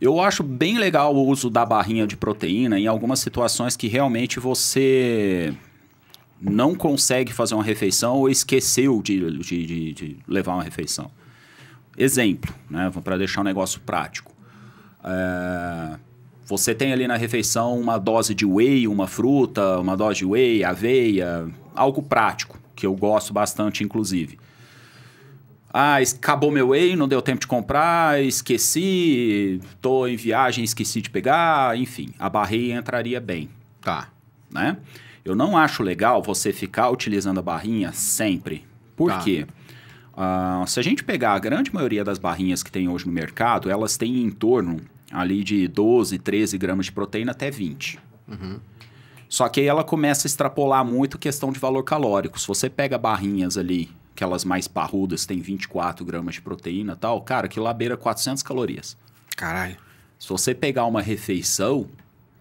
Eu acho bem legal o uso da barrinha de proteína em algumas situações que realmente você não consegue fazer uma refeição ou esqueceu de, de, de, de levar uma refeição. Exemplo, né, para deixar um negócio prático. É, você tem ali na refeição uma dose de whey, uma fruta, uma dose de whey, aveia, algo prático, que eu gosto bastante, inclusive. Ah, acabou meu e não deu tempo de comprar, esqueci, tô em viagem, esqueci de pegar, enfim, a barrinha entraria bem. Tá. Né? Eu não acho legal você ficar utilizando a barrinha sempre. Por tá. quê? Uh, se a gente pegar a grande maioria das barrinhas que tem hoje no mercado, elas têm em torno ali de 12, 13 gramas de proteína até 20. Uhum. Só que aí ela começa a extrapolar muito questão de valor calórico. Se você pega barrinhas ali aquelas mais parrudas, tem 24 gramas de proteína tal, cara, que lá beira 400 calorias. Caralho. Se você pegar uma refeição,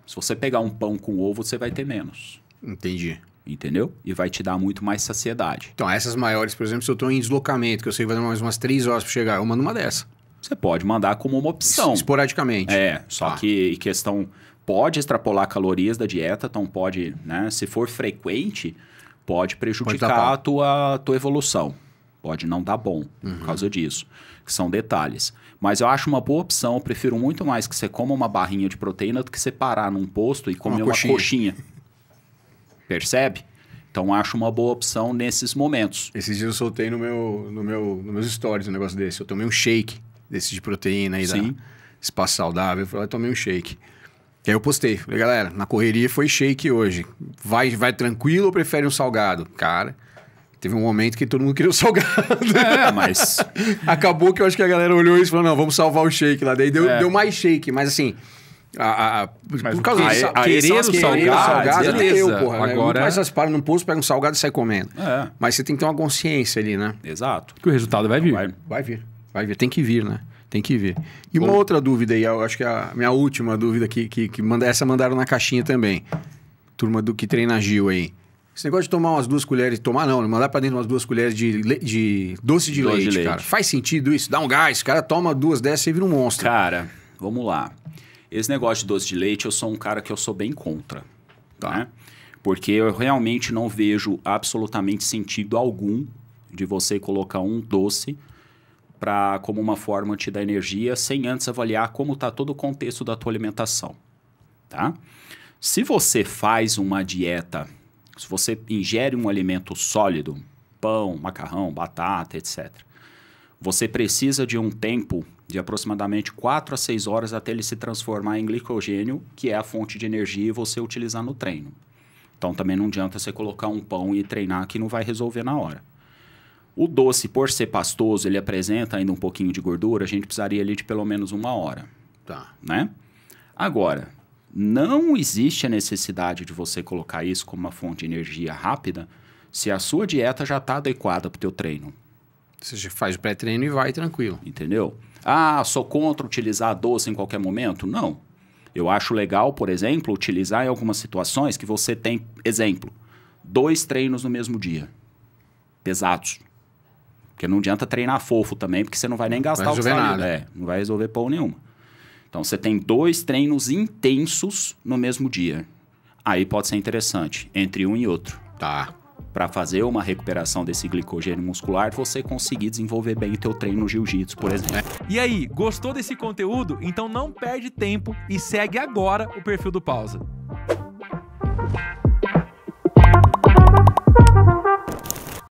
se você pegar um pão com ovo, você vai ter menos. Entendi. Entendeu? E vai te dar muito mais saciedade. Então, essas maiores, por exemplo, se eu estou em deslocamento, que eu sei que vai mais umas 3 horas para chegar, eu mando uma dessa. Você pode mandar como uma opção. Esporadicamente. É, só ah. que questão pode extrapolar calorias da dieta, então pode, né? Se for frequente, pode prejudicar pode a tua, tua evolução. Pode não dar bom uhum. por causa disso. São detalhes. Mas eu acho uma boa opção. Eu prefiro muito mais que você coma uma barrinha de proteína do que você parar num posto e comer uma, uma coxinha. Percebe? Então acho uma boa opção nesses momentos. Esses dias eu soltei no meu, no meu, nos meus stories um negócio desse. Eu tomei um shake desse de proteína e Sim. da Espaço Saudável. Eu falei, ah, tomei um shake. E aí eu postei. Falei, galera, na correria foi shake hoje vai, vai tranquilo ou prefere um salgado? Cara, teve um momento que todo mundo queria o um salgado. É, mas. Acabou que eu acho que a galera olhou isso e falou: não, vamos salvar o shake lá. Daí deu, é. deu mais shake, mas assim. A, a, mas por causa disso, querer o salgado, é eu, porra. Né? Agora... Né? Mas para num posto, pega um salgado e sai comendo. É. Mas você tem que ter uma consciência ali, né? Exato. Que o resultado vai vir. Vai, vai vir. Vai vir. Tem que vir, né? Tem que vir. E Bom. uma outra dúvida aí, eu acho que é a minha última dúvida que, que, que manda, essa mandaram na caixinha também turma do que treina Gil aí. Esse negócio de tomar umas duas colheres, tomar não, né? mandar pra dentro umas duas colheres de, le... de doce de, doce leite, de leite, cara. Faz sentido isso? Dá um gás, cara, toma duas dessas e vira um monstro. Cara, vamos lá. Esse negócio de doce de leite, eu sou um cara que eu sou bem contra, tá? Né? Porque eu realmente não vejo absolutamente sentido algum de você colocar um doce para como uma forma te dar energia, sem antes avaliar como está todo o contexto da tua alimentação, tá? Se você faz uma dieta, se você ingere um alimento sólido, pão, macarrão, batata, etc., você precisa de um tempo de aproximadamente 4 a 6 horas até ele se transformar em glicogênio, que é a fonte de energia e você utilizar no treino. Então também não adianta você colocar um pão e treinar que não vai resolver na hora. O doce, por ser pastoso, ele apresenta ainda um pouquinho de gordura, a gente precisaria ali de pelo menos uma hora. Tá. Né? Agora, não existe a necessidade de você colocar isso como uma fonte de energia rápida se a sua dieta já está adequada para o teu treino. Você faz o pré-treino e vai tranquilo. Entendeu? Ah, sou contra utilizar doce em qualquer momento? Não. Eu acho legal, por exemplo, utilizar em algumas situações que você tem, exemplo, dois treinos no mesmo dia. Pesados. Porque não adianta treinar fofo também, porque você não vai nem gastar vai o que saiu, nada. Né? É, não vai resolver pão nenhuma. Então você tem dois treinos intensos no mesmo dia. Aí pode ser interessante, entre um e outro. Tá. Para fazer uma recuperação desse glicogênio muscular, você conseguir desenvolver bem o teu treino jiu-jitsu, por exemplo. É. E aí, gostou desse conteúdo? Então não perde tempo e segue agora o perfil do Pausa.